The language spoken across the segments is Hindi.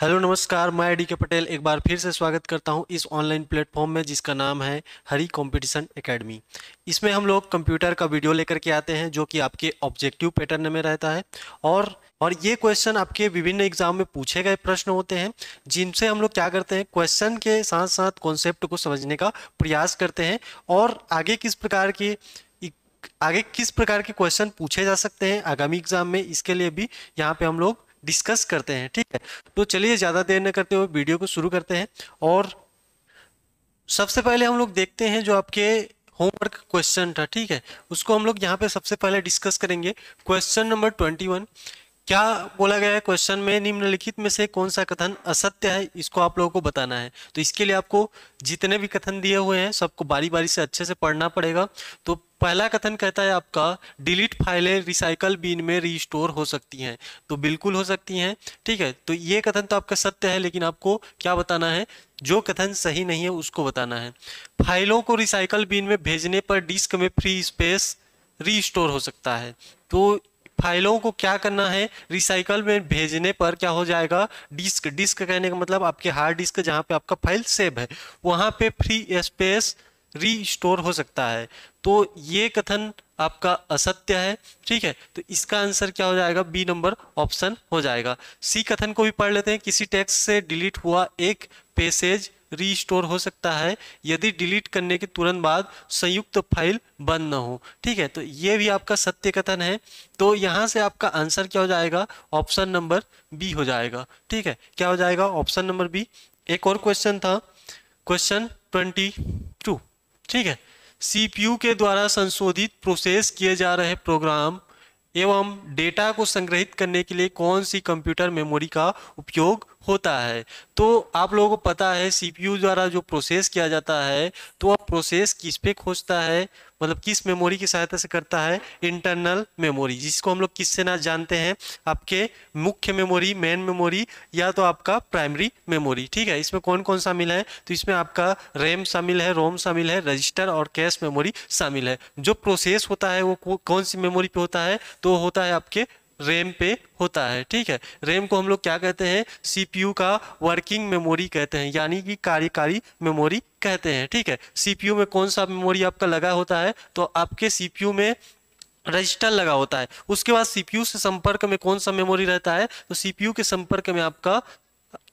हेलो नमस्कार मैं डी के पटेल एक बार फिर से स्वागत करता हूं इस ऑनलाइन प्लेटफॉर्म में जिसका नाम है हरी कंपटीशन एकेडमी इसमें हम लोग कंप्यूटर का वीडियो लेकर के आते हैं जो कि आपके ऑब्जेक्टिव पैटर्न में रहता है और और ये क्वेश्चन आपके विभिन्न एग्जाम में पूछे गए प्रश्न होते हैं जिनसे हम लोग क्या करते हैं क्वेश्चन के साथ साथ कॉन्सेप्ट को समझने का प्रयास करते हैं और आगे किस प्रकार की आगे किस प्रकार के क्वेश्चन पूछे जा सकते हैं आगामी एग्जाम में इसके लिए भी यहाँ पे हम लोग डिस्कस करते हैं ठीक है तो चलिए ज़्यादा देर न करते हुए वीडियो को शुरू करते हैं और सबसे पहले हम लोग देखते हैं जो आपके होमवर्क क्वेश्चन था ठीक है उसको हम लोग यहाँ पे सबसे पहले डिस्कस करेंगे क्वेश्चन नंबर ट्वेंटी वन क्या बोला गया है क्वेश्चन में निम्नलिखित में से कौन सा कथन असत्य है इसको आप लोगों को बताना है तो इसके लिए आपको जितने भी कथन दिए हुए हैं सबको बारी बारी से अच्छे से पढ़ना पड़ेगा तो पहला कथन कहता है आपका डिलीट फाइलें रिसाइकल बीन में रिस्टोर हो सकती हैं तो बिल्कुल हो सकती हैं ठीक है तो ये कथन तो आपका सत्य है लेकिन आपको क्या बताना है जो कथन सही नहीं है उसको बताना है फाइलों को रिसाइकल बीन में भेजने पर डिस्क में फ्री स्पेस रिस्टोर हो सकता है तो फाइलों को क्या करना है रिसाइकल में भेजने पर क्या हो जाएगा डिस्क डिस्क कहने का मतलब आपके हार्ड डिस्क जहाँ पे आपका फाइल सेव है वहाँ पे फ्री स्पेस स्टोर हो सकता है तो ये कथन आपका असत्य है ठीक है तो इसका आंसर क्या हो जाएगा बी नंबर ऑप्शन हो जाएगा सी कथन को भी पढ़ लेते हैं किसी टेक्स्ट से डिलीट हुआ एक पेसेज रीस्टोर हो सकता है यदि डिलीट करने के तुरंत बाद संयुक्त फाइल बंद न हो ठीक है तो ये भी आपका सत्य कथन है तो यहाँ से आपका आंसर क्या हो जाएगा ऑप्शन नंबर बी हो जाएगा ठीक है क्या हो जाएगा ऑप्शन नंबर बी एक और क्वेश्चन था क्वेश्चन ट्वेंटी टू ठीक है सीपीयू के द्वारा संशोधित प्रोसेस किए जा रहे प्रोग्राम एवं डेटा को संग्रहित करने के लिए कौन सी कंप्यूटर मेमोरी का उपयोग होता है तो आप लोगों को पता है सीपीयू द्वारा जो प्रोसेस किया जाता है तो वह प्रोसेस किस पे खोजता है मतलब किस मेमोरी की सहायता से करता है इंटरनल मेमोरी जिसको हम लोग किससे ना जानते हैं आपके मुख्य मेमोरी मेन मेमोरी या तो आपका प्राइमरी मेमोरी ठीक है इसमें कौन कौन शामिल है तो इसमें आपका रैम शामिल है रोम शामिल है रजिस्टर और कैश मेमोरी शामिल है जो प्रोसेस होता है वो कौन सी मेमोरी पे होता है तो होता है आपके रैम पे होता है ठीक है रैम को हम लोग क्या कहते हैं सीपीयू का वर्किंग मेमोरी कहते हैं यानी कि कार्यकारी मेमोरी कहते हैं ठीक है सीपीयू में कौन सा मेमोरी आपका लगा होता है तो आपके सीपीयू में रजिस्टर लगा होता है उसके बाद सीपीयू से संपर्क में कौन सा मेमोरी रहता है तो सीपीयू के संपर्क में आपका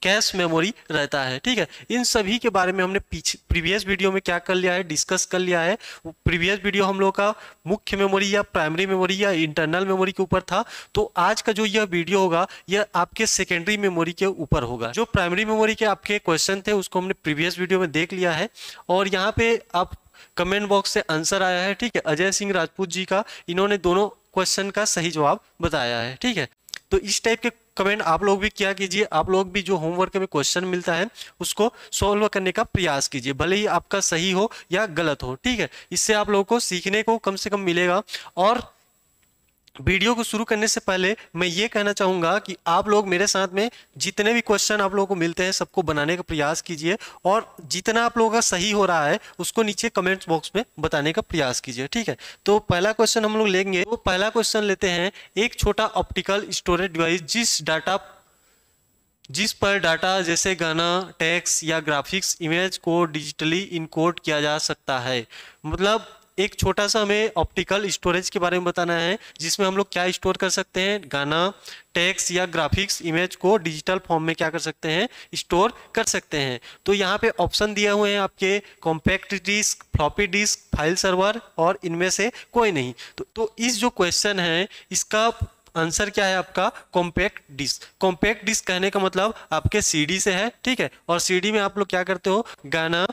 कैश मेमोरी रहता है ठीक है इन सभी के बारे में हमने पीछे प्रीवियस वीडियो में क्या कर लिया है डिस्कस कर लिया है प्रीवियस वीडियो हम लोग का मुख्य मेमोरी या प्राइमरी मेमोरी या इंटरनल मेमोरी के ऊपर था तो आज का जो यह वीडियो होगा यह आपके सेकेंडरी मेमोरी के ऊपर होगा जो प्राइमरी मेमोरी के आपके क्वेश्चन थे उसको हमने प्रीवियस वीडियो में देख लिया है और यहाँ पे आप कमेंट बॉक्स से आंसर आया है ठीक है अजय सिंह राजपूत जी का इन्होंने दोनों क्वेश्चन का सही जवाब बताया है ठीक है तो इस टाइप के कमेंट आप लोग भी क्या कीजिए आप लोग भी जो होमवर्क में क्वेश्चन मिलता है उसको सॉल्व करने का प्रयास कीजिए भले ही आपका सही हो या गलत हो ठीक है इससे आप लोगों को सीखने को कम से कम मिलेगा और वीडियो को शुरू करने से पहले मैं ये कहना चाहूँगा कि आप लोग मेरे साथ में जितने भी क्वेश्चन आप लोगों को मिलते हैं सबको बनाने का प्रयास कीजिए और जितना आप लोगों का सही हो रहा है उसको नीचे कमेंट बॉक्स में बताने का प्रयास कीजिए ठीक है तो पहला क्वेश्चन हम लोग लेंगे तो पहला क्वेश्चन लेते हैं एक छोटा ऑप्टिकल स्टोरेज डिवाइस जिस डाटा जिस पर डाटा जैसे गाना टैक्स या ग्राफिक्स इमेज को डिजिटली इनकोड किया जा सकता है मतलब एक छोटा सा हमें ऑप्टिकल स्टोरेज के बारे में बताना है जिसमें हम लोग क्या स्टोर कर सकते हैं गाना टेक्स या ग्राफिक्स इमेज को डिजिटल फॉर्म में क्या कर सकते हैं स्टोर कर सकते हैं तो यहाँ पे ऑप्शन दिया हुए हैं आपके compact disk floppy disk file server और इनमें से कोई नहीं तो, तो इस जो क्वेश्चन है इसका आंसर क्या है आपका कॉम्पैक्ट डिस्क कॉम्पैक्ट डिस्क कहने का मतलब आपके सीडी से है ठीक है और सीडी में आप लोग क्या करते हो गाना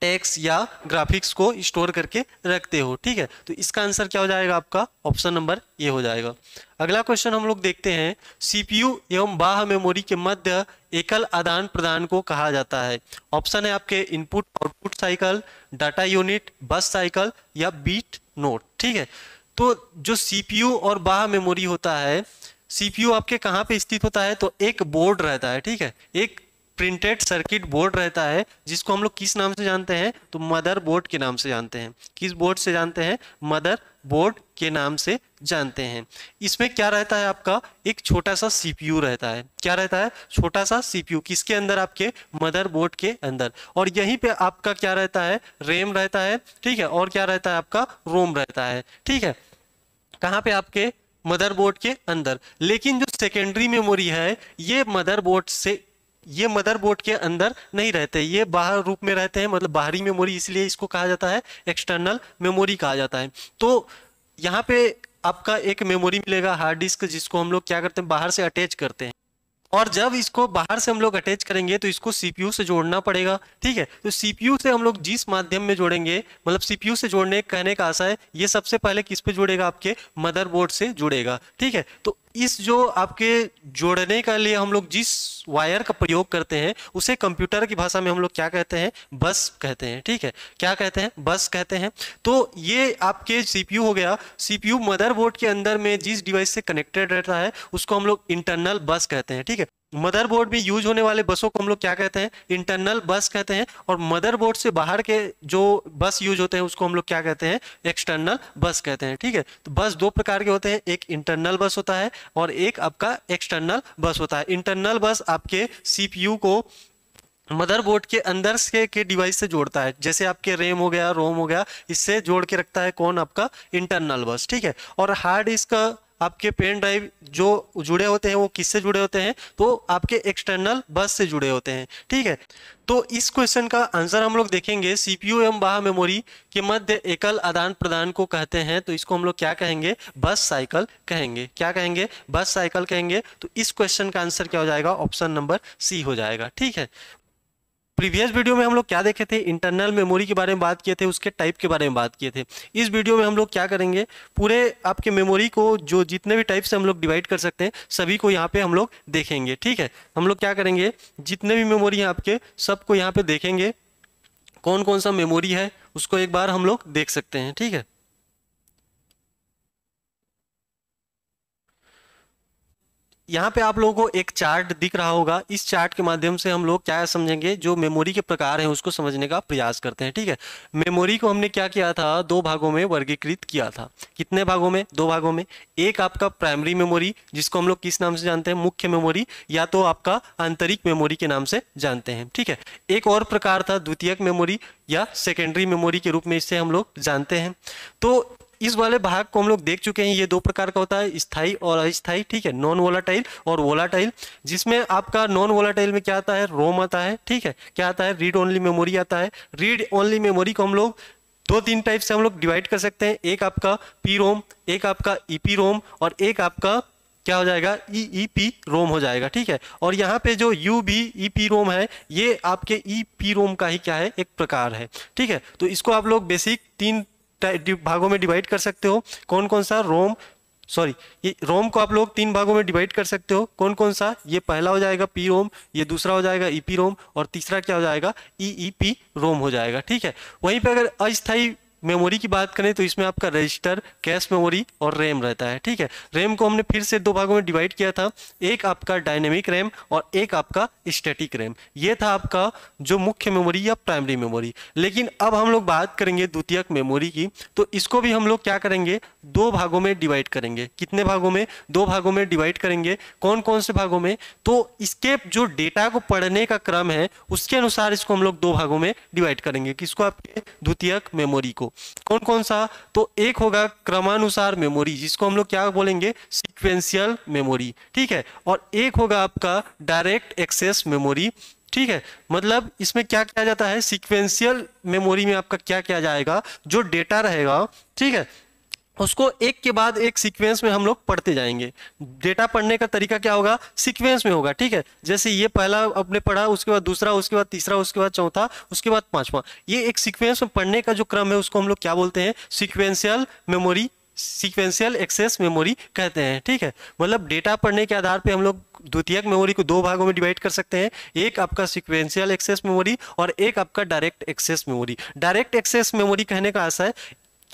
टेक्स या ग्राफिक्स को स्टोर करके रखते हो ठीक है तो इसका आंसर क्या हो जाएगा आपका ऑप्शन नंबर ये हो जाएगा अगला क्वेश्चन हम लोग देखते हैं सीपीयू एवं बाह मेमोरी के मध्य एकल आदान प्रदान को कहा जाता है ऑप्शन है आपके input output cycle data unit bus cycle या बीट नोट ठीक है तो जो सीपीयू और बाह मेमोरी होता है सीपीयू आपके कहाँ पे स्थित होता है तो एक बोर्ड रहता है ठीक है एक प्रिंटेड सर्किट बोर्ड रहता है जिसको हम लोग किस नाम से जानते हैं तो मदर बोर्ड के नाम से जानते हैं किस बोर्ड से जानते हैं मदर बोर्ड के नाम से जानते हैं इसमें क्या रहता है आपका एक छोटा सा सीपीयू रहता है क्या रहता है छोटा सा सीपीयू किसके अंदर आपके मदर बोर्ड के अंदर और यहीं पे आपका क्या रहता है रेम रहता है ठीक है और क्या रहता है आपका रोम रहता है ठीक है कहाँ पे आपके मदरबोर्ड के अंदर लेकिन जो सेकेंडरी मेमोरी है ये मदरबोर्ड से ये मदरबोर्ड के अंदर नहीं रहते ये बाहर रूप में रहते हैं मतलब बाहरी मेमोरी इसलिए इसको कहा जाता है एक्सटर्नल मेमोरी कहा जाता है तो यहाँ पे आपका एक मेमोरी मिलेगा हार्ड डिस्क जिसको हम लोग क्या करते हैं बाहर से अटैच करते हैं और जब इसको बाहर से हम लोग अटैच करेंगे तो इसको सीपीयू से जोड़ना पड़ेगा ठीक है तो सीपीयू से हम लोग जिस माध्यम में जोड़ेंगे मतलब सीपीयू से जोड़ने कहने का आशा है ये सबसे पहले किस पे जुड़ेगा आपके मदरबोर्ड से जुड़ेगा ठीक है तो इस जो आपके जोड़ने का लिए हम लोग जिस वायर का प्रयोग करते हैं उसे कंप्यूटर की भाषा में हम लोग क्या कहते हैं बस कहते हैं ठीक है क्या कहते हैं बस कहते हैं तो ये आपके सीपीयू हो गया सीपीयू मदरबोर्ड के अंदर में जिस डिवाइस से कनेक्टेड रहता है उसको हम लोग इंटरनल बस कहते हैं ठीक है मदरबोर्ड में यूज होने वाले बसों को हम लोग क्या कहते हैं इंटरनल बस कहते हैं और मदरबोर्ड से बाहर के जो बस यूज होते हैं उसको हम लोग क्या कहते हैं एक्सटर्नल बस कहते हैं ठीक है तो बस दो प्रकार के होते हैं एक इंटरनल बस होता है और एक आपका एक्सटर्नल बस होता है इंटरनल बस आपके सीपीयू को मदरबोर्ड के अंदर से के डिवाइस से जोड़ता है जैसे आपके रैम हो गया रोम हो गया इससे जोड़ के रखता है कौन आपका इंटरनल बस ठीक है और हार्ड डिस्क आपके पेन ड्राइव जो जुड़े होते हैं वो किससे जुड़े होते हैं तो आपके एक्सटर्नल बस से जुड़े होते हैं ठीक है तो इस क्वेश्चन का आंसर हम लोग देखेंगे सीपीयू एवं बाह मेमोरी के मध्य एकल आदान प्रदान को कहते हैं तो इसको हम लोग क्या कहेंगे बस साइकिल कहेंगे क्या कहेंगे बस साइकिल कहेंगे तो इस क्वेश्चन का आंसर क्या हो जाएगा ऑप्शन नंबर सी हो जाएगा ठीक है प्रीवियस वीडियो में हम लोग क्या देखे थे इंटरनल मेमोरी के बारे में बात किए थे उसके टाइप के बारे में बात किए थे इस वीडियो में हम लोग क्या करेंगे पूरे आपके मेमोरी को जो जितने भी टाइप से हम लोग डिवाइड कर सकते हैं सभी को यहाँ पे हम लोग देखेंगे ठीक है हम लोग क्या करेंगे जितने भी मेमोरी हैं आपके सबको यहाँ पे देखेंगे कौन कौन सा मेमोरी है उसको एक बार हम लोग देख सकते हैं ठीक है यहाँ पे आप लोगों को एक चार्ट दिख रहा होगा इस चार्ट के माध्यम से हम लोग क्या समझेंगे जो मेमोरी के प्रकार हैं उसको समझने का प्रयास करते हैं ठीक है मेमोरी को हमने क्या किया था दो भागों में वर्गीकृत किया था कितने भागों में दो भागों में एक आपका प्राइमरी मेमोरी जिसको हम लोग किस नाम से जानते हैं मुख्य मेमोरी या तो आपका आंतरिक मेमोरी के नाम से जानते हैं ठीक है एक और प्रकार था द्वितीयक मेमोरी या सेकेंडरी मेमोरी के रूप में इसे हम लोग जानते हैं तो इस वाले भाग को हम लोग देख चुके हैं ये दो प्रकार का होता है स्थाई और अस्थाई ठीक है नॉन वोलाटाइल और वोलाटाइल जिसमें आपका नॉन वोलाटाइल में क्या आता है रोम आता है ठीक है क्या आता है रीड ओनली मेमोरी आता है रीड ओनली मेमोरी को हम लोग दो तीन टाइप से हम लोग डिवाइड कर सकते हैं एक आपका पी रोम एक आपका ई e रोम और एक आपका क्या हो जाएगा ई ई पी रोम हो जाएगा ठीक है और यहाँ पे जो U B E P ROM है ये आपके ई पी रोम का ही क्या है एक प्रकार है ठीक है तो इसको आप लोग बेसिक तीन भागों में डिवाइड कर सकते हो कौन कौन सा रोम सॉरी ये रोम को आप लोग तीन भागों में डिवाइड कर सकते हो कौन कौन सा ये पहला हो जाएगा पी रोम ये दूसरा हो जाएगा ईपी रोम और तीसरा क्या हो जाएगा ई पी रोम हो जाएगा ठीक है वहीं पे अगर अस्थायी मेमोरी की बात करें तो इसमें आपका रजिस्टर कैश मेमोरी और रैम रहता है ठीक है रैम को हमने फिर से दो भागों में डिवाइड किया था एक आपका डायनेमिक रैम और एक आपका स्टैटिक रैम ये था आपका जो मुख्य मेमोरी या प्राइमरी मेमोरी लेकिन अब हम लोग बात करेंगे द्वितीयक मेमोरी की तो इसको भी हम लोग क्या करेंगे दो भागों में डिवाइड करेंगे कितने भागों में दो भागों में डिवाइड करेंगे कौन कौन से भागों में तो इसके जो डेटा को पढ़ने का क्रम है उसके अनुसार इसको हम लोग दो भागों में डिवाइड करेंगे किसको आपके द्वितीयक मेमोरी को कौन कौन सा तो एक होगा क्रमानुसार मेमोरी जिसको हम लोग क्या बोलेंगे सिक्वेंशियल मेमोरी ठीक है और एक होगा आपका डायरेक्ट एक्सेस मेमोरी ठीक है मतलब इसमें क्या किया जाता है सिक्वेंशियल मेमोरी में आपका क्या किया जाएगा जो डेटा रहेगा ठीक है उसको एक के बाद एक सीक्वेंस में हम लोग पढ़ते जाएंगे डेटा पढ़ने का तरीका क्या होगा सीक्वेंस में होगा ठीक है जैसे ये पहला अपने पढ़ा उसके बाद दूसरा उसके बाद तीसरा उसके बाद चौथा उसके बाद पांचवा ये एक सीक्वेंस में पढ़ने का जो क्रम है उसको हम लोग क्या बोलते हैं sequential memory sequential access memory कहते हैं ठीक है मतलब डेटा पढ़ने के आधार पर हम लोग द्वितीयक मेमोरी को दो भागों में डिवाइड कर सकते हैं एक आपका सिक्वेंशियल एक्सेस मेमोरी और एक आपका direct access memory direct access memory कहने का आशा है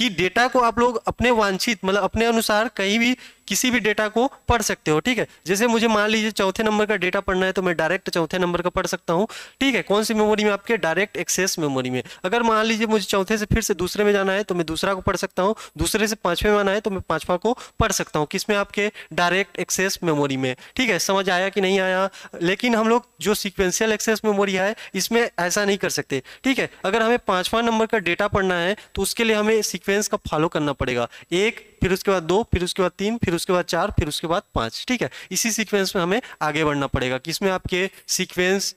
कि डेटा को आप लोग अपने वांछित मतलब अपने अनुसार कहीं भी किसी भी डेटा को पढ़ सकते हो ठीक है जैसे मुझे मान लीजिए चौथे नंबर का डेटा पढ़ना है तो मैं डायरेक्ट चौथे नंबर का पढ़ सकता हूँ ठीक है कौन सी मेमोरी में आपके डायरेक्ट एक्सेस मेमोरी में अगर मान लीजिए मुझे चौथे से फिर से दूसरे में जाना है तो मैं दूसरा को पढ़ सकता हूँ दूसरे से पांचवें में आना है तो मैं पांचवा को पढ़ सकता हूँ किसमें आपके डायरेक्ट एक्सेस मेमोरी में ठीक है समझ आया कि नहीं आया लेकिन हम लोग जो सिक्वेंशियल एक्सेस मेमोरी है इसमें ऐसा नहीं कर सकते ठीक है अगर हमें पांचवा नंबर का डेटा पढ़ना है तो उसके लिए हमें सिक्वेंस का फॉलो करना पड़ेगा एक फिर उसके बाद दो फिर उसके बाद तीन फिर उसके बाद चार फिर उसके बाद पाँच ठीक है इसी सीक्वेंस में हमें आगे बढ़ना पड़ेगा किसमें आपके सीक्वेंस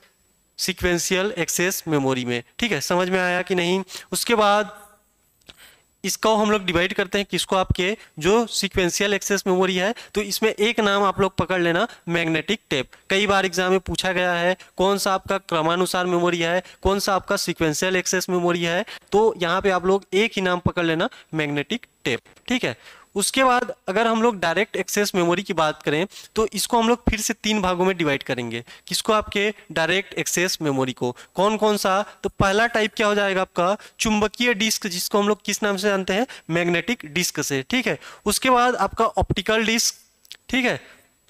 सिक्वेंशियल एक्सेस मेमोरी में ठीक है समझ में आया कि नहीं उसके बाद इसको हम लोग डिवाइड करते हैं किसको आपके जो सिक्वेंशियल एक्सेस मेमोरी है तो इसमें एक नाम आप लोग पकड़ लेना मैग्नेटिक टेप कई बार एग्जाम में पूछा गया है कौन सा आपका क्रमानुसार मेमोरी है कौन सा आपका सिक्वेंशियल एक्सेस मेमोरी है तो यहाँ पे आप लोग एक ही नाम पकड़ लेना मैग्नेटिक टेप ठीक है उसके बाद अगर हम लोग डायरेक्ट एक्सेस मेमोरी की बात करें तो इसको हम लोग फिर से तीन भागों में डिवाइड करेंगे किसको आपके डायरेक्ट एक्सेस मेमोरी को कौन कौन सा तो पहला टाइप क्या हो जाएगा आपका चुंबकीय डिस्क जिसको हम लोग किस नाम से जानते हैं मैग्नेटिक डिस्क से ठीक है उसके बाद आपका ऑप्टिकल डिस्क ठीक है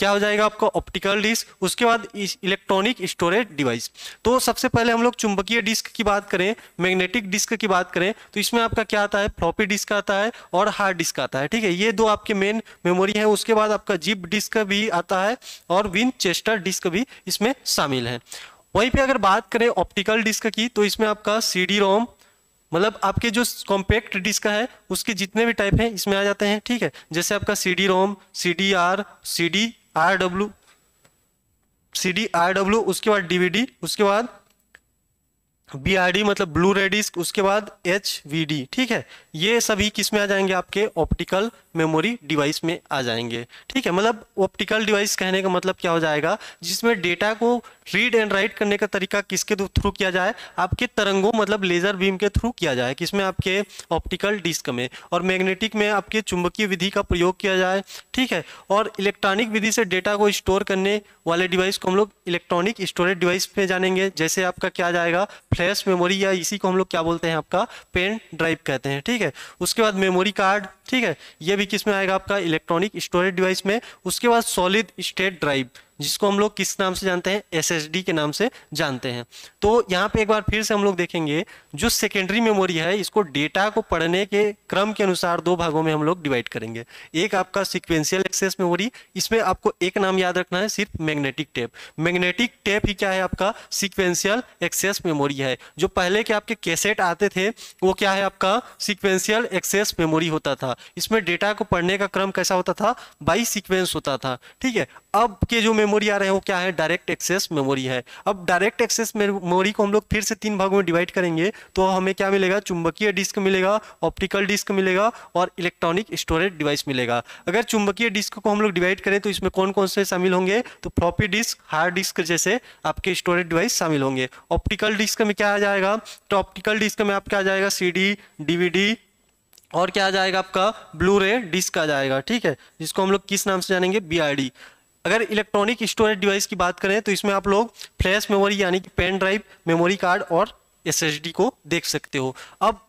क्या हो जाएगा आपका ऑप्टिकल डिस्क उसके बाद इलेक्ट्रॉनिक स्टोरेज डिवाइस तो सबसे पहले हम लोग चुंबकीय डिस्क की बात करें मैग्नेटिक डिस्क की बात करें तो इसमें आपका क्या आता है फ्लॉपी डिस्क आता है और हार्ड डिस्क आता है ठीक है ये दो आपके मेन मेमोरी है उसके बाद आपका जिप डिस्क भी आता है और चेस्टर डिस्क भी इसमें शामिल है वहीं पे अगर बात करें ऑप्टिकल डिस्क की तो इसमें आपका सी डी रोम मतलब आपके जो कॉम्पैक्ट डिस्क है उसके जितने भी टाइप हैं इसमें आ जाते हैं ठीक है जैसे आपका C D ROM C D R C D R W C D R W उसके बाद डीवीडी उसके बाद बी आर डी मतलब ब्लू रेडिस्क उसके बाद एच वी डी ठीक है ये सभी किस में आ जाएंगे आपके ऑप्टिकल मेमोरी डिवाइस में आ जाएंगे ठीक है मतलब ऑप्टिकल डिवाइस कहने का मतलब क्या हो जाएगा जिसमें डेटा को रीड एंड राइट करने का तरीका किसके थ्रू किया जाए आपके तरंगों मतलब लेजर बीम के थ्रू किया जाए किसमें आपके ऑप्टिकल डिस्क में और मैग्नेटिक में आपके चुंबकीय विधि का प्रयोग किया जाए ठीक है और इलेक्ट्रॉनिक विधि से डेटा को स्टोर करने वाले डिवाइस को हम लोग इलेक्ट्रॉनिक स्टोरेज डिवाइस में जानेंगे जैसे आपका क्या जाएगा फ्लैश फ्लैश मेमोरी या इसी को हम लोग क्या बोलते हैं आपका पेन ड्राइव कहते हैं ठीक है उसके बाद मेमोरी कार्ड ठीक है ये भी किस में आएगा आपका इलेक्ट्रॉनिक स्टोरेज डिवाइस में उसके बाद सॉलिड स्टेट ड्राइव जिसको हम लोग किस नाम से जानते हैं एस के नाम से जानते हैं तो यहाँ पे एक बार फिर से हम लोग देखेंगे जो सेकेंडरी मेमोरी है इसको डेटा को पढ़ने के क्रम के अनुसार दो भागों में हम लोग डिवाइड करेंगे एक आपका सिक्वेंशियल एक्सेस मेमोरी इसमें आपको एक नाम याद रखना है सिर्फ मैग्नेटिक टेप मैग्नेटिक टेप ही क्या है आपका सिक्वेंशियल एक्सेस मेमोरी है जो पहले के आपके कैसेट आते थे वो क्या है आपका सिक्वेंशियल एक्सेस मेमोरी होता था इसमें डेटा को पढ़ने का क्रम कैसा होता था बाई सिक्वेंस होता था ठीक है अब के जो मेमोरी आ रहे हैं वो क्या है डायरेक्ट एक्सेस मेमोरी है अब डायरेक्ट एक्सेस मेमोरी को हम लोग फिर से तीन भागों में डिवाइड करेंगे तो हमें क्या मिलेगा चुंबकीय डिस्क मिलेगा ऑप्टिकल डिस्क मिलेगा और इलेक्ट्रॉनिक स्टोरेज डिवाइस मिलेगा अगर चुंबकीय डिस्क को हम लोग डिवाइड करें तो इसमें कौन कौन से शामिल होंगे तो फ्लॉपी डिस्क हार्ड डिस्क जैसे आपके स्टोरेज डिवाइस शामिल होंगे ऑप्टिकल डिस्क में क्या आ जाएगा तो ऑप्टिकल डिस्क में आपका आ जाएगा सी डी और क्या आ जाएगा आपका ब्लू रे डिस्क आ जाएगा ठीक है जिसको हम लोग किस नाम से जानेंगे बी अगर इलेक्ट्रॉनिक स्टोरेज डिवाइस की बात करें तो इसमें आप लोग फ्लैश मेमोरी यानी कि पेन ड्राइव मेमोरी कार्ड और एस को देख सकते हो अब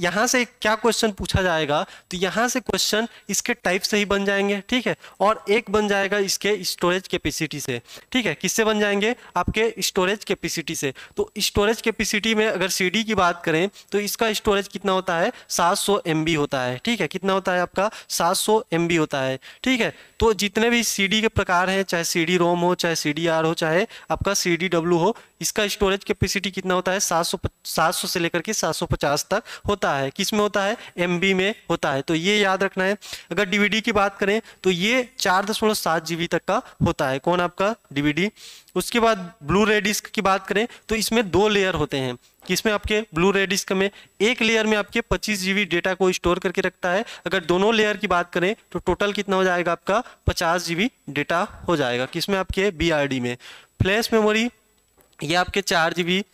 यहाँ से क्या क्वेश्चन पूछा जाएगा तो यहाँ से क्वेश्चन इसके टाइप से ही बन जाएंगे ठीक है और एक बन जाएगा इसके स्टोरेज कैपेसिटी से ठीक है किससे बन जाएंगे आपके स्टोरेज कैपेसिटी से तो स्टोरेज कैपेसिटी में अगर सीडी की बात करें तो इसका स्टोरेज कितना होता है 700 सौ होता है ठीक है कितना होता है आपका सात सौ होता है ठीक है तो जितने भी सी के प्रकार हैं चाहे सी रोम हो चाहे सी हो चाहे आपका सी हो इसका स्टोरेज कैपेसिटी कितना होता है 700 700 से लेकर के 750 तक होता है किस में होता है एम में होता है तो ये याद रखना है अगर डीवीडी की बात करें तो ये चार दशमलव सात तक का होता है कौन आपका डीवीडी उसके बाद ब्लू रे डिस्क की बात करें तो इसमें दो लेयर होते हैं किसमें आपके ब्लू रे डिस्क में एक लेयर में आपके 25 जीबी डेटा को स्टोर करके रखता है अगर दोनों लेयर की बात करें तो टोटल कितना हो जाएगा आपका 50 जीबी डेटा हो जाएगा किसमें आपके बी में फ्लैश मेमोरी ये आपके चार जीबी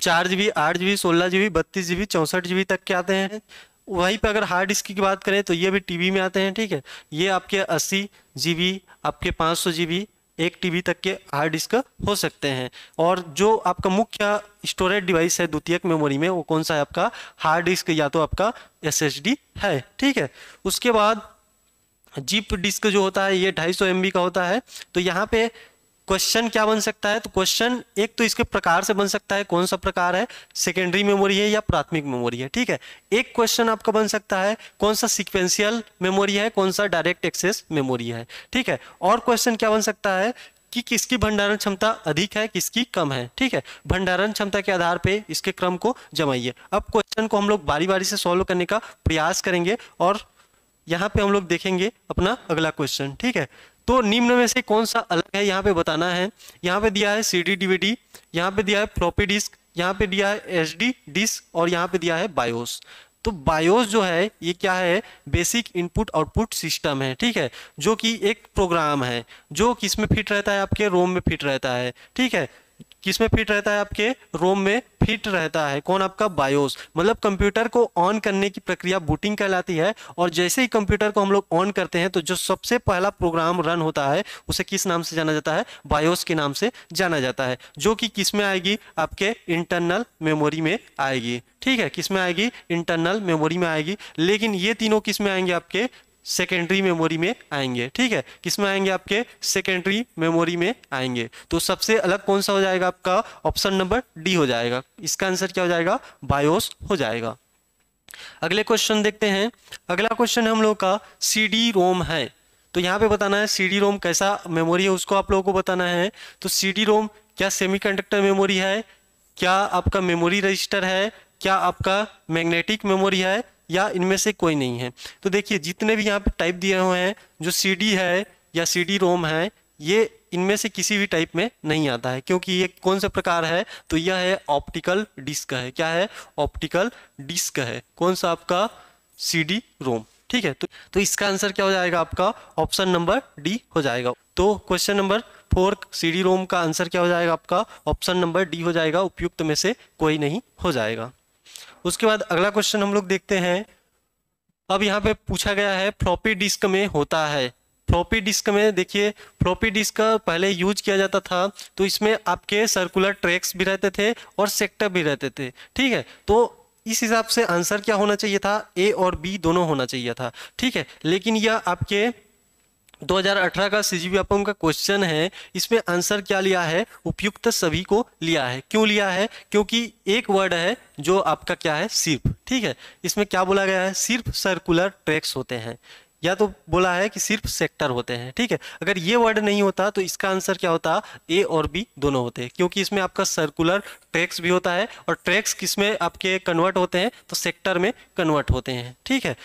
चार जीबी आठ जीबी सोलह जीबी बत्तीस जीबी चौंसठ जीबी तक के आते हैं वहीं पर अगर हार्ड डिस्क की बात करें तो ये भी टीवी में आते हैं ठीक है ये आपके अस्सी जीबी आपके पाँच सौ जीबी एक टीबी तक के हार्ड डिस्क हो सकते हैं और जो आपका मुख्य स्टोरेज डिवाइस है द्वितीयक मेमोरी में वो कौन सा है आपका हार्ड डिस्क या तो आपका एस है ठीक है उसके बाद जीप डिस्क जो होता है ये ढाई सौ का होता है तो यहाँ पे क्वेश्चन क्या बन सकता है तो क्वेश्चन एक तो इसके प्रकार से बन सकता है कौन सा प्रकार है सेकेंडरी मेमोरी है या प्राथमिक मेमोरी है ठीक है एक क्वेश्चन आपका बन सकता है कौन सा सिक्वेंशियल मेमोरी है कौन सा डायरेक्ट एक्सेस मेमोरी है ठीक है और क्वेश्चन क्या बन सकता है कि किसकी भंडारण क्षमता अधिक है किसकी कम है ठीक है भंडारण क्षमता के आधार पे इसके क्रम को जमाइए अब क्वेश्चन को हम लोग बारी बारी से सॉल्व करने का प्रयास करेंगे और यहाँ पे हम लोग देखेंगे अपना अगला क्वेश्चन ठीक है तो निम्न में से कौन सा अलग है यहाँ पे बताना है यहाँ पे दिया है सी डी डीवीडी यहाँ पे दिया है फ्लॉपी डिस्क यहाँ पे दिया है एच डी डिस्क और यहाँ पे दिया है बायोस तो बायोस जो है ये क्या है बेसिक इनपुट आउटपुट सिस्टम है ठीक है जो कि एक प्रोग्राम है जो किस में फिट रहता है आपके रोम में फिट रहता है ठीक है किस में फिट रहता है आपके रोम में फिट रहता है कौन आपका बायोस मतलब कंप्यूटर को ऑन करने की प्रक्रिया बूटिंग कहलाती है और जैसे ही कंप्यूटर को हम लोग ऑन करते हैं तो जो सबसे पहला प्रोग्राम रन होता है उसे किस नाम से जाना जाता है बायोस के नाम से जाना जाता है जो कि किस में आएगी आपके इंटरनल मेमोरी में आएगी ठीक है किस में आएगी इंटरनल मेमोरी में आएगी लेकिन ये तीनों किसमें आएंगे आपके सेकेंडरी मेमोरी में आएंगे ठीक है किस में आएंगे आपके सेकेंडरी मेमोरी में आएंगे तो सबसे अलग कौन सा हो जाएगा आपका ऑप्शन नंबर डी हो जाएगा इसका आंसर क्या हो जाएगा बायोस हो जाएगा अगले क्वेश्चन देखते हैं अगला क्वेश्चन हम लोग का सी डी रोम है तो यहाँ पे बताना है सी डी रोम कैसा मेमोरी है उसको आप लोगों को बताना है तो सी डी रोम क्या सेमीकंडक्टर मेमोरी है क्या आपका मेमोरी रजिस्टर है क्या आपका मैग्नेटिक मेमोरी है या इनमें से कोई नहीं है तो देखिए जितने भी यहाँ पे टाइप दिए हुए हैं जो सी है या सी डी रोम है ये इनमें से किसी भी टाइप में नहीं आता है क्योंकि ये कौन सा प्रकार है तो यह है ऑप्टिकल डिस्क है क्या है ऑप्टिकल डिस्क है कौन सा आपका सी डी रोम ठीक है तो, तो इसका आंसर क्या हो जाएगा आपका ऑप्शन नंबर डी हो जाएगा तो question number four C D ROM का आंसर क्या हो जाएगा आपका ऑप्शन नंबर डी हो जाएगा उपयुक्त में से कोई नहीं हो जाएगा उसके बाद अगला क्वेश्चन हम लोग देखते हैं अब यहाँ पे पूछा गया है फ्लॉपी डिस्क में होता है फ्लॉपी डिस्क में देखिए फ्लॉपी डिस्क का पहले यूज किया जाता था तो इसमें आपके सर्कुलर ट्रैक्स भी रहते थे और सेक्टर भी रहते थे ठीक है तो इस हिसाब से आंसर क्या होना चाहिए था ए और बी दोनों होना चाहिए था ठीक है लेकिन यह आपके 2018 का सी जी का क्वेश्चन है इसमें आंसर क्या लिया है उपयुक्त सभी को लिया है क्यों लिया है क्योंकि एक वर्ड है जो आपका क्या है सिर्फ ठीक है इसमें क्या बोला गया है सिर्फ सर्कुलर ट्रैक्स होते हैं या तो बोला है कि सिर्फ सेक्टर होते हैं ठीक है अगर ये वर्ड नहीं होता तो इसका आंसर क्या होता ए और बी दोनों होते हैं क्योंकि इसमें आपका सर्कुलर ट्रैक्स भी होता है और ट्रैक्स किसमें आपके कन्वर्ट होते हैं तो सेक्टर में कन्वर्ट होते हैं ठीक है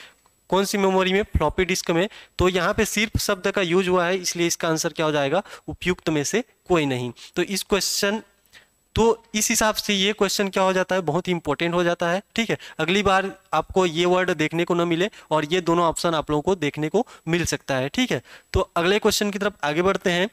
कौन सी मेमोरी में फ्लॉपी डिस्क में तो यहाँ पे सिर्फ शब्द का यूज हुआ है इसलिए इसका आंसर क्या हो जाएगा उपयुक्त में से कोई नहीं तो इस क्वेश्चन तो इस हिसाब से ये क्वेश्चन क्या हो जाता है बहुत ही इंपॉर्टेंट हो जाता है ठीक है अगली बार आपको ये वर्ड देखने को ना मिले और ये दोनों ऑप्शन आप लोगों को देखने को मिल सकता है ठीक है तो अगले क्वेश्चन की तरफ आगे बढ़ते हैं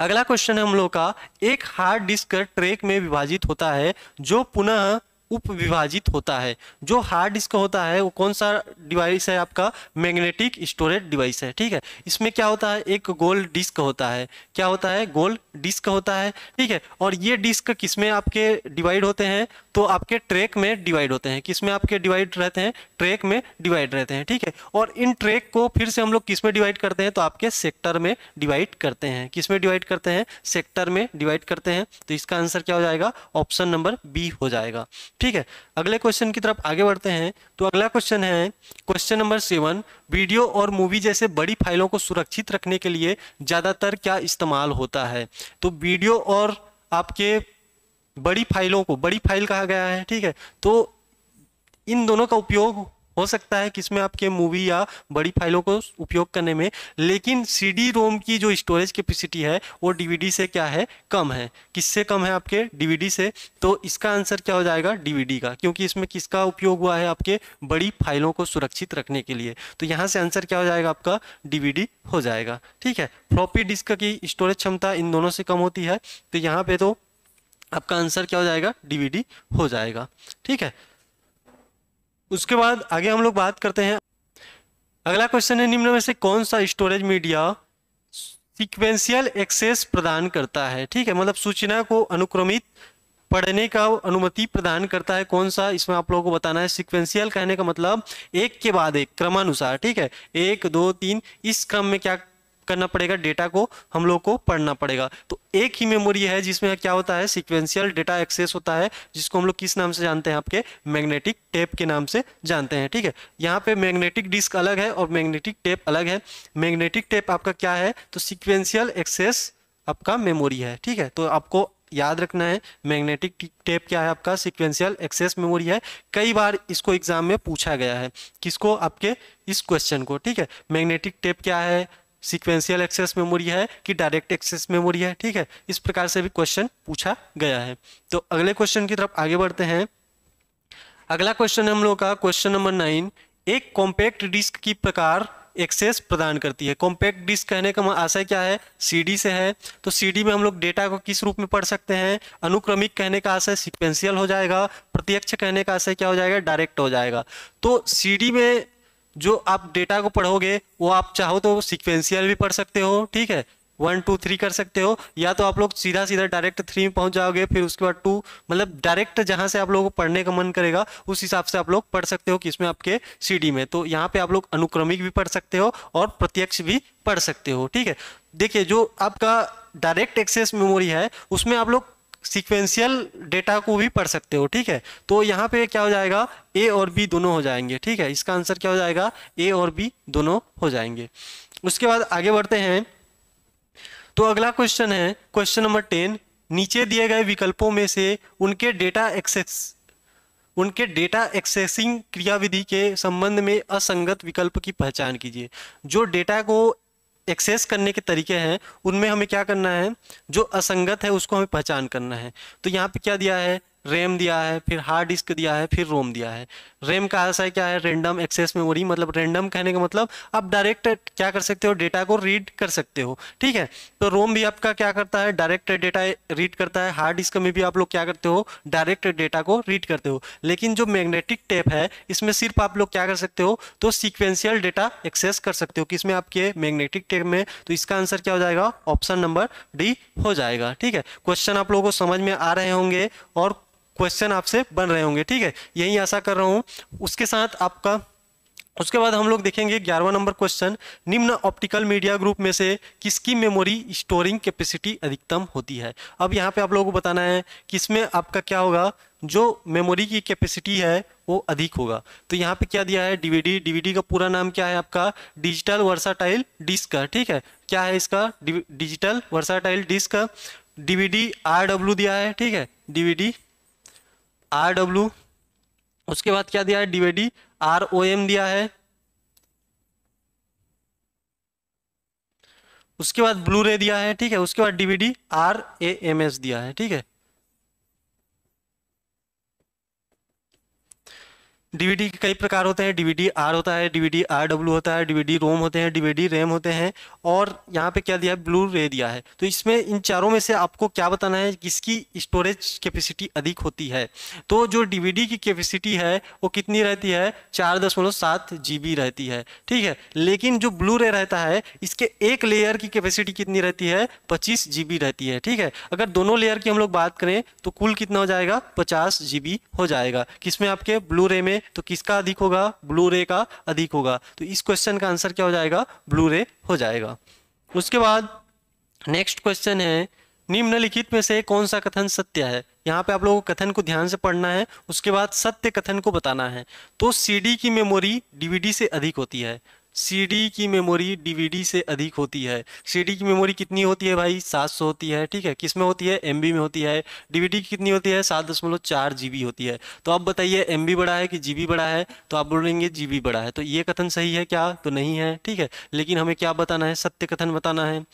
अगला क्वेश्चन है हम लोग का एक हार्ड डिस्क ट्रैक में विभाजित होता है जो पुनः उपविभाजित होता है जो हार्ड डिस्क होता है वो कौन सा डिवाइस है आपका मैग्नेटिक स्टोरेज डिवाइस है ठीक है इसमें क्या होता है एक गोल डिस्क होता है क्या होता है गोल डिस्क होता है ठीक है और ये डिस्क किसमें आपके डिवाइड होते हैं तो आपके ट्रैक में डिवाइड होते हैं किसमें आपके डिवाइड रहते हैं ट्रैक में डिवाइड रहते हैं ठीक है और इन ट्रैक को फिर से हम लोग किसमें डिवाइड करते हैं तो आपके सेक्टर में डिवाइड करते हैं किसमें डिवाइड करते हैं सेक्टर में डिवाइड करते हैं तो इसका आंसर क्या हो जाएगा ऑप्शन नंबर बी हो जाएगा ठीक है अगले क्वेश्चन की तरफ आगे बढ़ते हैं तो अगला क्वेश्चन है क्वेश्चन नंबर सेवन वीडियो और मूवी जैसे बड़ी फाइलों को सुरक्षित रखने के लिए ज़्यादातर क्या इस्तेमाल होता है तो वीडियो और आपके बड़ी फाइलों को बड़ी फाइल कहा गया है ठीक है तो इन दोनों का उपयोग हो सकता है कि इसमें आपके मूवी या बड़ी फाइलों को उपयोग करने में लेकिन सी डी रोम की जो स्टोरेज कैपेसिटी है वो डी से क्या है कम है किससे कम है आपके डी से तो इसका आंसर क्या हो जाएगा डी का क्योंकि इसमें किसका उपयोग हुआ है आपके बड़ी फाइलों को सुरक्षित रखने के लिए तो यहाँ से आंसर क्या हो जाएगा आपका डी हो जाएगा ठीक है फ्लॉपी डिस्क की स्टोरेज क्षमता इन दोनों से कम होती है तो यहाँ पे तो आपका आंसर क्या हो जाएगा डीवीडी हो जाएगा ठीक है उसके बाद आगे हम लोग बात करते हैं अगला क्वेश्चन है निम्न में से कौन सा स्टोरेज मीडिया सिक्वेंशियल एक्सेस प्रदान करता है ठीक है मतलब सूचना को अनुक्रमित पढ़ने का अनुमति प्रदान करता है कौन सा इसमें आप लोगों को बताना है सिक्वेंशियल कहने का मतलब एक के बाद एक क्रमानुसार ठीक है एक दो तीन इस क्रम में क्या करना पड़ेगा डेटा को हम लोग को पढ़ना पड़ेगा तो एक ही मेमोरी है जिसमें क्या होता है सिक्वेंशियल डेटा एक्सेस होता है जिसको हम लोग किस नाम से जानते हैं आपके मैग्नेटिक टेप के नाम से जानते हैं ठीक है यहाँ पे मैग्नेटिक डिस्क अलग है और मैग्नेटिक टेप अलग है मैग्नेटिक टेप आपका क्या है तो सिक्वेंशियल एक्सेस आपका मेमोरी है ठीक है तो आपको याद रखना है मैग्नेटिक टेप क्या है आपका सिक्वेंशियल एक्सेस मेमोरी है कई बार इसको एग्जाम में पूछा गया है किसको आपके इस क्वेश्चन को ठीक है मैग्नेटिक टेप क्या है सीक्वेंशियल एक्सेस मेमोरी है कि डायरेक्ट एक्सेस मेमोरी है ठीक है इस प्रकार से भी क्वेश्चन पूछा गया है तो अगले क्वेश्चन की तरफ आगे बढ़ते हैं अगला क्वेश्चन हम लोग का क्वेश्चन नंबर नाइन एक कॉम्पैक्ट डिस्क की प्रकार एक्सेस प्रदान करती है कॉम्पैक्ट डिस्क कहने का आशय क्या है सीडी से है तो सीडी में हम लोग डेटा को किस रूप में पढ़ सकते हैं अनुक्रमिक कहने का आशय सीक्वेंशियल हो जाएगा प्रत्यक्ष कहने का आशय क्या हो जाएगा डायरेक्ट हो जाएगा तो सीडी में जो आप डेटा को पढ़ोगे वो आप चाहो तो सिक्वेंशियल भी पढ़ सकते हो ठीक है वन टू थ्री कर सकते हो या तो आप लोग सीधा सीधा डायरेक्ट थ्री में पहुंच जाओगे फिर उसके बाद टू मतलब डायरेक्ट जहां से आप लोगों को पढ़ने का मन करेगा उस हिसाब से आप लोग पढ़ सकते हो कि इसमें आपके सीडी में तो यहाँ पे आप लोग अनुक्रमिक भी पढ़ सकते हो और प्रत्यक्ष भी पढ़ सकते हो ठीक है देखिए जो आपका डायरेक्ट एक्सेस मेमोरी है उसमें आप लोग सिक्वेंशियल डेटा को भी पढ़ सकते हो ठीक है तो यहाँ पे क्या हो जाएगा ए और बी दोनों हो जाएंगे ठीक है इसका आंसर क्या हो जाएगा ए और बी दोनों हो जाएंगे उसके बाद आगे बढ़ते हैं तो अगला क्वेश्चन है क्वेश्चन नंबर टेन नीचे दिए गए विकल्पों में से उनके डेटा एक्सेस उनके डेटा एक्सेसिंग क्रियाविधि के संबंध में असंगत विकल्प की पहचान कीजिए जो डेटा को एक्सेस करने के तरीके हैं उनमें हमें क्या करना है जो असंगत है उसको हमें पहचान करना है तो यहाँ पे क्या दिया है रैम दिया है फिर हार्ड डिस्क दिया है फिर रोम दिया है रैम का ऐसा क्या है रेंडम एक्सेस मेमोरी मतलब रेंडम कहने का मतलब आप डायरेक्ट क्या कर सकते हो डेटा को रीड कर सकते हो ठीक है तो रोम भी आपका क्या करता है डायरेक्ट डेटा रीड करता है हार्ड डिस्क में भी आप लोग क्या करते हो डायरेक्ट डेटा को रीड करते हो लेकिन जो मैग्नेटिक टेप है इसमें सिर्फ आप लोग क्या कर सकते हो तो सिक्वेंशियल डेटा एक्सेस कर सकते हो किसमें आपके मैग्नेटिक टेप में तो इसका आंसर क्या हो जाएगा ऑप्शन नंबर डी हो जाएगा ठीक है क्वेश्चन आप लोगों को समझ में आ रहे होंगे और क्वेश्चन आपसे बन रहे होंगे ठीक है यही आशा कर रहा हूँ उसके साथ आपका उसके बाद हम लोग देखेंगे ग्यारहवा नंबर क्वेश्चन निम्न ऑप्टिकल मीडिया ग्रुप में से किसकी मेमोरी स्टोरिंग कैपेसिटी अधिकतम होती है अब यहाँ पे आप लोगों को बताना है कि इसमें आपका क्या होगा जो मेमोरी की कैपेसिटी है वो अधिक होगा तो यहाँ पे क्या दिया है डीवीडी डीवीडी का पूरा नाम क्या है आपका डिजिटल वर्साटाइल डिस्क ठीक है क्या है इसका digital versatile disk DVD R दिया है ठीक है डीवीडी आर डब्ल्यू उसके बाद क्या दिया है डीवेडी आर ओ एम दिया है उसके बाद ब्लू रे दिया है ठीक है उसके बाद DVD R A M S दिया है ठीक है डीवीडी के कई प्रकार होते हैं डीवीडी आर होता है डीवीडी आर डब्ल्यू होता है डीवीडी रोम होते हैं डीवीडी रैम होते हैं और यहाँ पे क्या दिया है ब्लू रे दिया है तो इसमें इन चारों में से आपको क्या बताना है किसकी स्टोरेज कैपेसिटी अधिक होती है तो जो डीवीडी की कैपेसिटी है वो कितनी रहती है चार दशमलव सात जी रहती है ठीक है लेकिन जो ब्लू रे रहता है इसके एक लेयर की कैपेसिटी कितनी रहती है पच्चीस जी रहती है ठीक है अगर दोनों लेयर की हम लोग बात करें तो कुल कितना हो जाएगा पचास जी हो जाएगा किसमें आपके ब्लू रे में तो किसका अधिक होगा ब्लू रे का अधिक होगा तो इस क्वेश्चन का आंसर क्या हो जाएगा ब्लू रे हो जाएगा उसके बाद नेक्स्ट क्वेश्चन है निम्नलिखित में से कौन सा कथन सत्य है यहाँ पे आप लोगों को कथन को ध्यान से पढ़ना है उसके बाद सत्य कथन को बताना है तो सीडी की मेमोरी डीवीडी से अधिक होती है सीडी की मेमोरी डीवीडी से अधिक होती है सीडी की मेमोरी कितनी होती है भाई सात सौ होती है ठीक है किस में होती है एमबी में होती है डीवीडी की कितनी होती है सात दशमलव चार जीबी होती है तो आप बताइए एमबी बड़ा है कि जीबी बड़ा है तो आप बोलेंगे जीबी बड़ा है तो ये कथन सही है क्या तो नहीं है ठीक है लेकिन हमें क्या बताना है सत्य कथन बताना है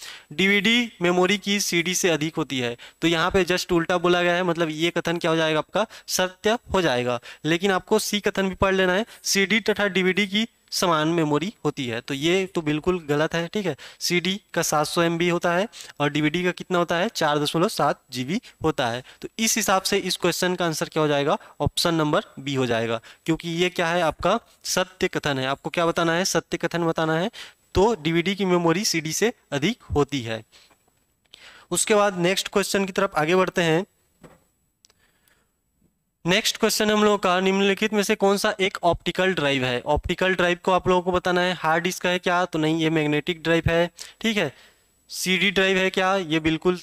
डीवीडी मेमोरी की सी से अधिक होती है तो यहाँ पे जस्ट उल्टा बोला गया है मतलब ये कथन क्या हो जाएगा आपका सत्य हो जाएगा लेकिन आपको सी कथन भी पढ़ लेना है सी तथा डीवीडी की समान मेमोरी होती है तो ये तो बिल्कुल गलत है ठीक है सीडी का 700 सौ होता है और डीवीडी का कितना होता है चार दशमलव सात जी होता है तो इस हिसाब से इस क्वेश्चन का आंसर क्या हो जाएगा ऑप्शन नंबर बी हो जाएगा क्योंकि ये क्या है आपका सत्य कथन है आपको क्या बताना है सत्य कथन बताना है तो डीवीडी की मेमोरी सी से अधिक होती है उसके बाद नेक्स्ट क्वेश्चन की तरफ आगे बढ़ते हैं नेक्स्ट क्वेश्चन हम लोगों का निम्नलिखित में से कौन सा एक ऑप्टिकल ड्राइव है ऑप्टिकल ड्राइव को आप लोगों को बताना है हार्ड डिस्क है क्या तो नहीं ये मैग्नेटिक ड्राइव है ठीक है सीडी ड्राइव है क्या ये बिल्कुल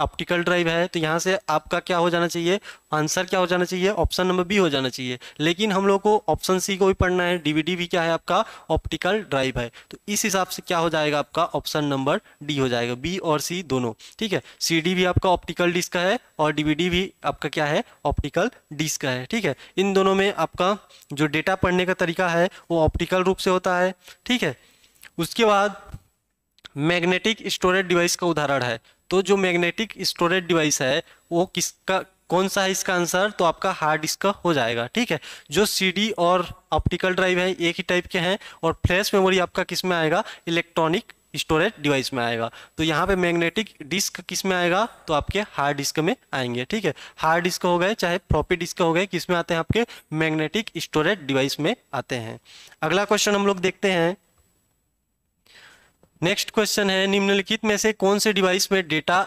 ऑप्टिकल ड्राइव है तो यहाँ से आपका क्या हो जाना चाहिए आंसर क्या हो जाना चाहिए ऑप्शन नंबर बी हो जाना चाहिए लेकिन हम लोग को ऑप्शन सी को भी पढ़ना है डीवीडी भी क्या है आपका ऑप्टिकल ड्राइव है तो इस हिसाब से क्या हो जाएगा आपका ऑप्शन नंबर डी हो जाएगा बी और सी दोनों ठीक है सी भी आपका ऑप्टिकल डिस्क है और डी भी आपका क्या है ऑप्टिकल डिस्क है ठीक है इन दोनों में आपका जो डेटा पढ़ने का तरीका है वो ऑप्टिकल रूप से होता है ठीक है उसके बाद मैग्नेटिक स्टोरेज डिवाइस का उदाहरण है तो जो मैग्नेटिक स्टोरेज डिवाइस है वो किसका कौन सा है इसका आंसर तो आपका हार्ड डिस्क का हो जाएगा ठीक है जो सीडी और ऑप्टिकल ड्राइव है एक ही टाइप के हैं और फ्लैश मेमोरी आपका किस में आएगा इलेक्ट्रॉनिक स्टोरेज डिवाइस में आएगा तो यहाँ पे मैग्नेटिक डिस्क किस में आएगा तो आपके हार्ड डिस्क में आएंगे ठीक है हार्ड डिस्क हो गए चाहे फ्लॉपी डिस्क हो गए किस में आते हैं आपके मैग्नेटिक स्टोरेज डिवाइस में आते हैं अगला क्वेश्चन हम लोग देखते हैं नेक्स्ट क्वेश्चन है निम्नलिखित में से कौन से डिवाइस में डेटा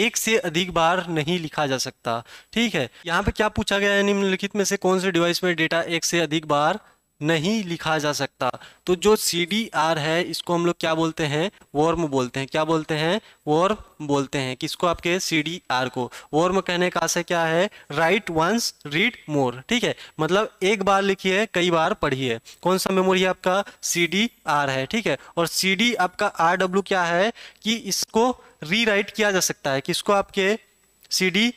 एक से अधिक बार नहीं लिखा जा सकता ठीक है यहाँ पे क्या पूछा गया है निम्नलिखित में से कौन से डिवाइस में डेटा एक से अधिक बार नहीं लिखा जा सकता तो जो सी डी आर है इसको हम लोग क्या बोलते हैं वॉर्म बोलते हैं क्या बोलते हैं वॉर्म बोलते हैं किसको आपके सी डी आर को वॉर्म कहने का आशय क्या है राइट वंस रीड मोर ठीक है मतलब एक बार लिखिए कई बार पढ़िए कौन सा मेमोरी आपका सी डी आर है ठीक है और सी डी आपका आर डब्ल्यू क्या है कि इसको रीराइट किया जा सकता है किसको आपके सी डी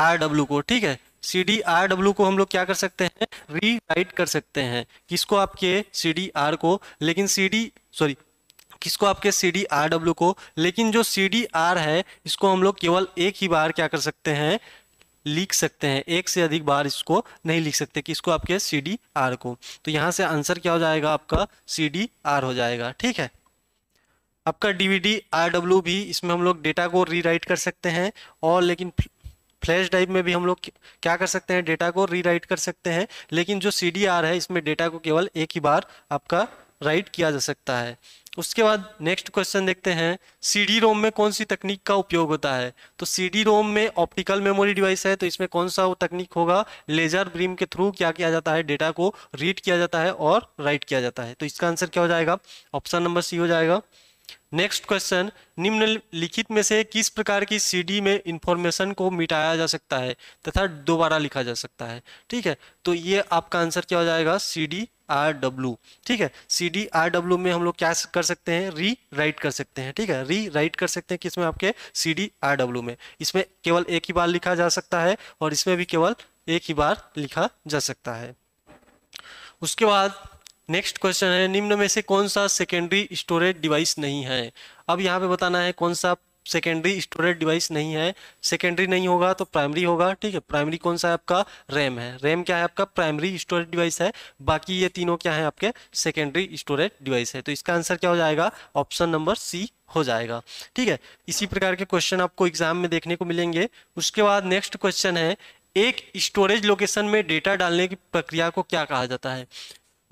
आर डब्ल्यू को ठीक है सी डी आर डब्ल्यू को हम लोग क्या कर सकते हैं रीराइट कर सकते हैं किसको आपके सी डी आर को लेकिन सी डी सॉरी किसको आपके सी डी आर डब्ल्यू को लेकिन जो सी डी आर है इसको हम लोग केवल एक ही बार क्या कर सकते हैं लिख सकते हैं एक से अधिक बार इसको नहीं लिख सकते कि इसको आपके सी डी आर को तो यहाँ से आंसर क्या हो जाएगा आपका सी डी आर हो जाएगा ठीक है आपका D V D R W भी इसमें हम लोग डेटा को रीराइट कर सकते हैं और लेकिन फ्लैश ड्राइव में भी हम लोग क्या कर सकते हैं डेटा को रीराइट कर सकते हैं लेकिन जो सी है इसमें डेटा को केवल एक ही बार आपका राइट किया जा सकता है उसके बाद नेक्स्ट क्वेश्चन देखते हैं सी डी रोम में कौन सी तकनीक का उपयोग होता है तो सी डी रोम में ऑप्टिकल मेमोरी डिवाइस है तो इसमें कौन सा वो तकनीक होगा लेजर ब्रीम के थ्रू क्या किया जाता है डेटा को रीड किया जाता है और राइट किया जाता है तो इसका आंसर क्या हो जाएगा ऑप्शन नंबर सी हो जाएगा नेक्स्ट क्वेश्चन निम्नलिखित में से किस प्रकार की सीडी में इंफॉर्मेशन को मिटाया जा सकता है तथा दोबारा लिखा जा सकता है ठीक है तो ये आपका आंसर क्या हो जाएगा सी डी आर डब्ल्यू ठीक है सी डी आर डब्ल्यू में हम लोग क्या कर सकते हैं री राइट कर सकते हैं ठीक है री राइट कर सकते हैं किसमें आपके सी डी आर डब्ल्यू में इसमें केवल एक ही बार लिखा जा सकता है और इसमें भी केवल एक ही बार लिखा जा सकता है उसके बाद नेक्स्ट क्वेश्चन है निम्न में से कौन सा सेकेंडरी स्टोरेज डिवाइस नहीं है अब यहाँ पे बताना है कौन सा सेकेंडरी स्टोरेज डिवाइस नहीं है सेकेंडरी नहीं होगा तो प्राइमरी होगा ठीक है प्राइमरी कौन सा है आपका रैम है रैम क्या है आपका प्राइमरी स्टोरेज डिवाइस है बाकी ये तीनों क्या है आपके सेकेंडरी स्टोरेज डिवाइस है तो इसका आंसर क्या हो जाएगा ऑप्शन नंबर सी हो जाएगा ठीक है इसी प्रकार के क्वेश्चन आपको एग्जाम में देखने को मिलेंगे उसके बाद नेक्स्ट क्वेश्चन है एक स्टोरेज लोकेशन में डेटा डालने की प्रक्रिया को क्या कहा जाता है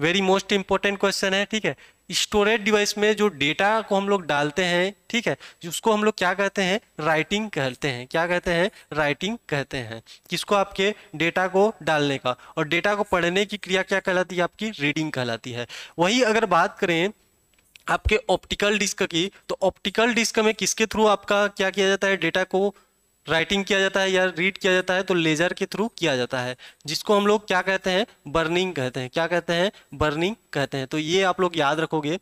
वेरी मोस्ट इंपॉर्टेंट क्वेश्चन है ठीक है स्टोरेज डिवाइस में जो डेटा को हम लोग डालते हैं ठीक है उसको हम लोग क्या कहते हैं राइटिंग कहते हैं क्या कहते हैं राइटिंग कहते हैं किसको आपके डेटा को डालने का और डेटा को पढ़ने की क्रिया क्या कहलाती है आपकी रीडिंग कहलाती है वही अगर बात करें आपके ऑप्टिकल डिस्क की तो ऑप्टिकल डिस्क में किसके थ्रू आपका क्या किया जाता है डेटा को राइटिंग किया जाता है या रीड किया जाता है तो लेजर के थ्रू किया जाता है जिसको हम लोग क्या कहते हैं बर्निंग कहते हैं क्या कहते हैं बर्निंग कहते हैं तो ये आप लोग याद रखोगे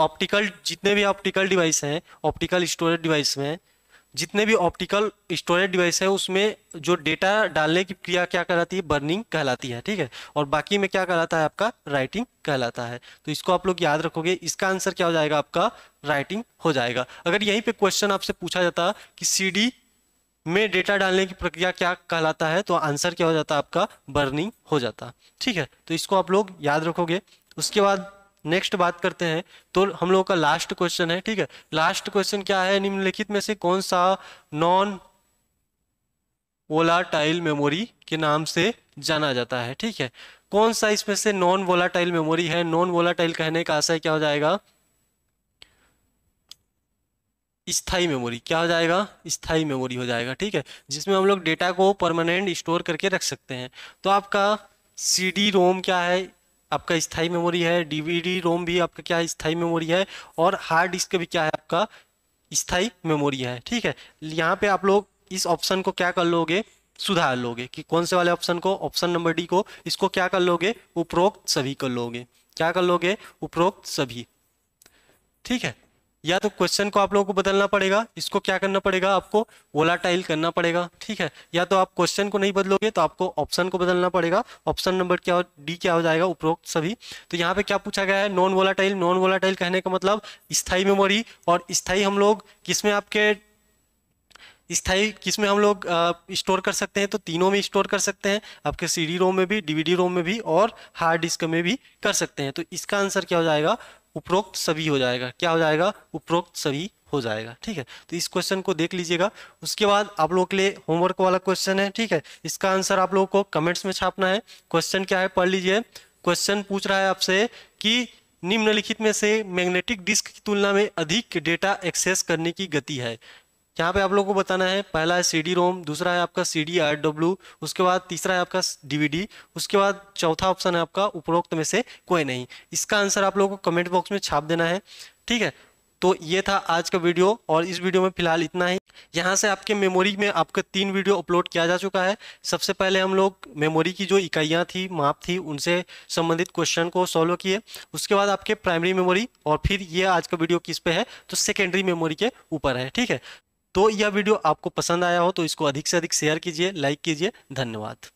ऑप्टिकल जितने भी ऑप्टिकल डिवाइस हैं ऑप्टिकल स्टोरेज डिवाइस में जितने भी ऑप्टिकल स्टोरेज डिवाइस है उसमें जो डेटा डालने की क्रिया क्या कहलाती है बर्निंग कहलाती है ठीक है और बाकी में क्या कहलाता है आपका राइटिंग कहलाता है तो इसको आप लोग याद रखोगे इसका आंसर क्या हो जाएगा आपका राइटिंग हो जाएगा अगर यहीं पे क्वेश्चन आपसे पूछा जाता कि सीडी में डेटा डालने की प्रक्रिया क्या कहलाता है तो आंसर क्या हो जाता है आपका बर्निंग हो जाता ठीक है तो इसको आप लोग याद रखोगे उसके बाद नेक्स्ट बात करते हैं तो हम लोगों का लास्ट क्वेश्चन है ठीक है लास्ट क्वेश्चन क्या है निम्नलिखित में से कौन सा नॉन वोलाटाइल मेमोरी के नाम से जाना जाता है ठीक है कौन सा इसमें से नॉन वोलाटाइल मेमोरी है नॉन वोलाटाइल कहने का आशय क्या हो जाएगा स्थाई मेमोरी क्या हो जाएगा स्थाई मेमोरी हो जाएगा ठीक है जिसमें हम लोग डेटा को परमानेंट स्टोर करके रख सकते हैं तो आपका सी डी रोम क्या है आपका स्थाई मेमोरी है डीवीडी रोम भी आपका क्या स्थाई मेमोरी है और हार्ड डिस्क भी क्या है आपका स्थाई मेमोरी है ठीक है यहाँ पे आप लोग इस ऑप्शन को क्या कर लोगे सुधार लोगे कि कौन से वाले ऑप्शन को ऑप्शन नंबर डी को इसको क्या कर लोगे उपरोक्त सभी कर लोगे क्या कर लोगे उपरोक्त सभी ठीक है या तो क्वेश्चन को आप लोगों को बदलना पड़ेगा इसको क्या करना पड़ेगा आपको वोलाटाइल करना पड़ेगा ठीक है या तो आप क्वेश्चन को नहीं बदलोगे तो आपको ऑप्शन को बदलना पड़ेगा ऑप्शन नंबर क्या हो डी क्या हो जाएगा उपरोक्त सभी तो यहाँ पे क्या पूछा गया है नॉन वोलाटाइल नॉन वोलाटाइल कहने का मतलब स्थायी मेमोरी और स्थायी हम लोग किसमें आपके स्थाई किसमें हम लोग स्टोर कर सकते हैं तो तीनों में स्टोर कर सकते हैं आपके सीडी रोम में भी डीवीडी रोम में भी और हार्ड डिस्क में भी कर सकते हैं तो इसका आंसर क्या हो जाएगा उपरोक्त सभी हो जाएगा क्या हो जाएगा उपरोक्त सभी हो जाएगा ठीक है तो इस क्वेश्चन को देख लीजिएगा उसके बाद आप लोगों के लिए होमवर्क वाला क्वेश्चन है ठीक है इसका आंसर आप लोगों को कमेंट्स में छापना है क्वेश्चन क्या है पढ़ लीजिए क्वेश्चन पूछ रहा है आपसे कि निम्नलिखित में से मैग्नेटिक डिस्क की तुलना में अधिक डेटा एक्सेस करने की गति है यहाँ पे आप लोगों को बताना है पहला है सी डी रोम दूसरा है आपका सी डी आर डब्ल्यू उसके बाद तीसरा है आपका डीवीडी उसके बाद चौथा ऑप्शन है आपका उपरोक्त में से कोई नहीं इसका आंसर आप लोगों को कमेंट बॉक्स में छाप देना है ठीक है तो ये था आज का वीडियो और इस वीडियो में फिलहाल इतना ही यहाँ से आपके मेमोरी में आपका तीन वीडियो अपलोड किया जा चुका है सबसे पहले हम लोग मेमोरी की जो इकाइयाँ थी माप थी उनसे संबंधित क्वेश्चन को सॉल्व किए उसके बाद आपके प्राइमरी मेमोरी और फिर ये आज का वीडियो किस पे है तो सेकेंडरी मेमोरी के ऊपर है ठीक है तो यह वीडियो आपको पसंद आया हो तो इसको अधिक से अधिक शेयर कीजिए लाइक कीजिए धन्यवाद